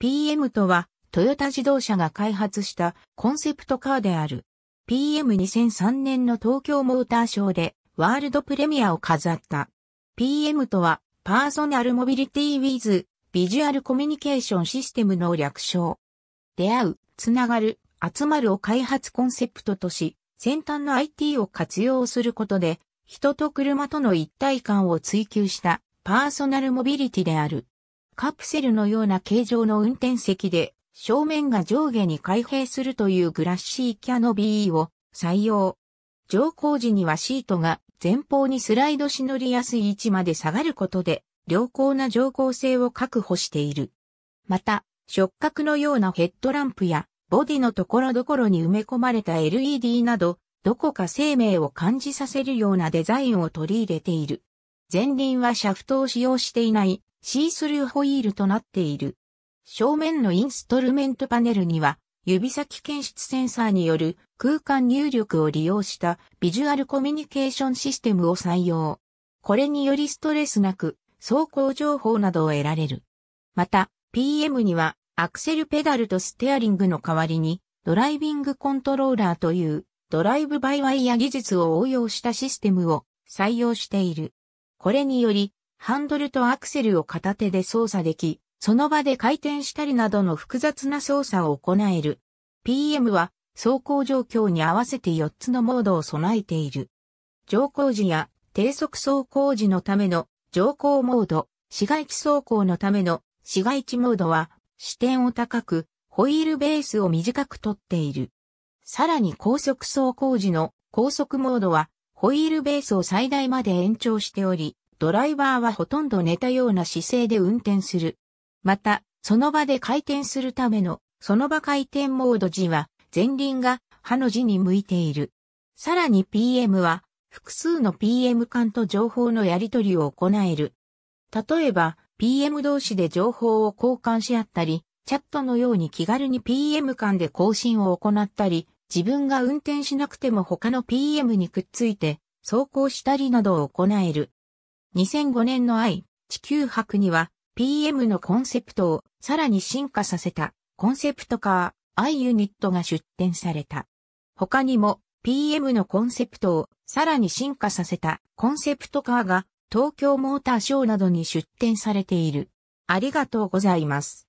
PM とは、トヨタ自動車が開発したコンセプトカーである。PM2003 年の東京モーターショーでワールドプレミアを飾った。PM とは、パーソナルモビリティウィズ、ビジュアルコミュニケーションシステムの略称。出会う、つながる、集まるを開発コンセプトとし、先端の IT を活用することで、人と車との一体感を追求したパーソナルモビリティである。カプセルのような形状の運転席で正面が上下に開閉するというグラッシーキャノビーを採用。乗降時にはシートが前方にスライドし乗りやすい位置まで下がることで良好な乗降性を確保している。また、触覚のようなヘッドランプやボディのところどころに埋め込まれた LED など、どこか生命を感じさせるようなデザインを取り入れている。前輪はシャフトを使用していないシースルーホイールとなっている。正面のインストルメントパネルには、指先検出センサーによる空間入力を利用したビジュアルコミュニケーションシステムを採用。これによりストレスなく走行情報などを得られる。また、PM にはアクセルペダルとステアリングの代わりにドライビングコントローラーというドライブバイワイヤ技術を応用したシステムを採用している。これによりハンドルとアクセルを片手で操作でき、その場で回転したりなどの複雑な操作を行える。PM は走行状況に合わせて4つのモードを備えている。乗降時や低速走行時のための乗降モード、市街地走行のための市街地モードは視点を高く、ホイールベースを短くとっている。さらに高速走行時の高速モードはホイールベースを最大まで延長しており、ドライバーはほとんど寝たような姿勢で運転する。また、その場で回転するための、その場回転モード時は、前輪が歯の字に向いている。さらに PM は、複数の PM 間と情報のやり取りを行える。例えば、PM 同士で情報を交換し合ったり、チャットのように気軽に PM 間で更新を行ったり、自分が運転しなくても他の PM にくっついて走行したりなどを行える。2005年の愛、地球博には PM のコンセプトをさらに進化させたコンセプトカー、i ユニットが出展された。他にも PM のコンセプトをさらに進化させたコンセプトカーが東京モーターショーなどに出展されている。ありがとうございます。